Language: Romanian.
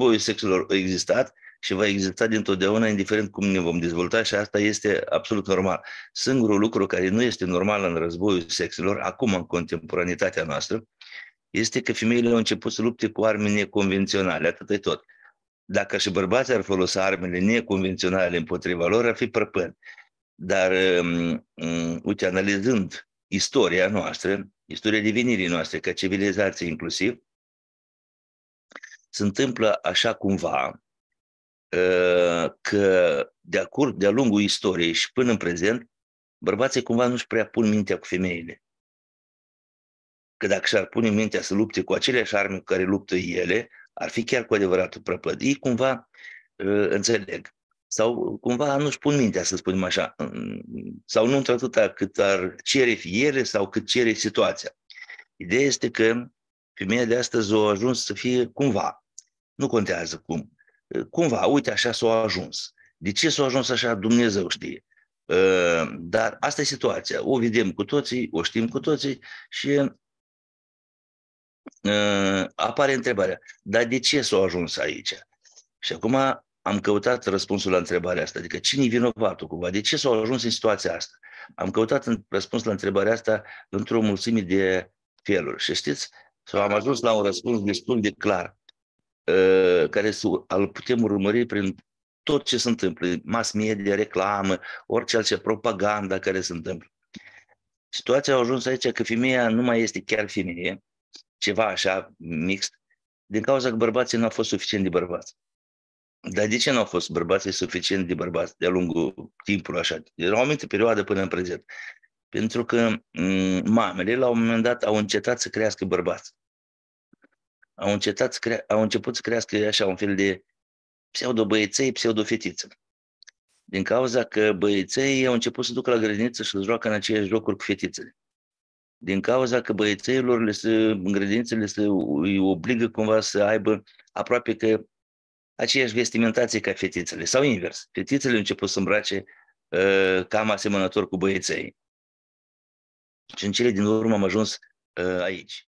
războiul sexelor a existat și va exista dintotdeauna, indiferent cum ne vom dezvolta și asta este absolut normal. Singurul lucru care nu este normal în războiul sexelor, acum în contemporanitatea noastră, este că femeile au început să lupte cu arme neconvenționale, atât e tot. Dacă și bărbații ar folosi armele neconvenționale împotriva lor, ar fi prăpân. Dar, um, um, uite, analizând istoria noastră, istoria divinirii noastre ca civilizație inclusiv, se întâmplă așa cumva uh, că de-a, de-a lungul istoriei și până în prezent, bărbații cumva nu-și prea pun mintea cu femeile. Că dacă și-ar pune mintea să lupte cu aceleași arme cu care luptă ele, ar fi chiar cu adevărat o prăpădie, cumva uh, înțeleg. Sau cumva nu-și pun mintea, să spunem așa, sau nu într-atâta cât ar cere fiere sau cât cere situația. Ideea este că femeia de astăzi a ajuns să fie cumva nu contează cum. Uh, cumva, uite, așa s au ajuns. De ce s au ajuns așa, Dumnezeu știe. Uh, dar asta e situația. O vedem cu toții, o știm cu toții și uh, apare întrebarea, dar de ce s au ajuns aici? Și acum am căutat răspunsul la întrebarea asta, adică cine e vinovatul cumva, de ce s au ajuns în situația asta? Am căutat răspunsul la întrebarea asta într-o mulțime de feluri și știți, sau am ajuns la un răspuns destul de clar. Uh, care îl putem urmări prin tot ce se întâmplă, mass media, reclamă, orice altceva propaganda care se întâmplă. Situația a ajuns aici că femeia nu mai este chiar femeie, ceva așa mixt, din cauza că bărbații nu au fost suficient de bărbați. Dar de ce nu au fost bărbații suficient de bărbați de-a lungul timpului așa? Era o anumită perioadă până în prezent. Pentru că mm, mamele la un moment dat au încetat să crească bărbați au, încetat, au început să crească așa un fel de pseudo-băieței, pseudo-fetiță. Din cauza că băieței au început să ducă la grădiniță și să joacă în aceeași jocuri cu fetițele. Din cauza că băiețeilor le se, în grădinițele se, îi obligă cumva să aibă aproape că aceeași vestimentație ca fetițele, sau invers. Fetițele au început să îmbrace uh, cam asemănător cu băieței. Și în cele din urmă am ajuns uh, aici.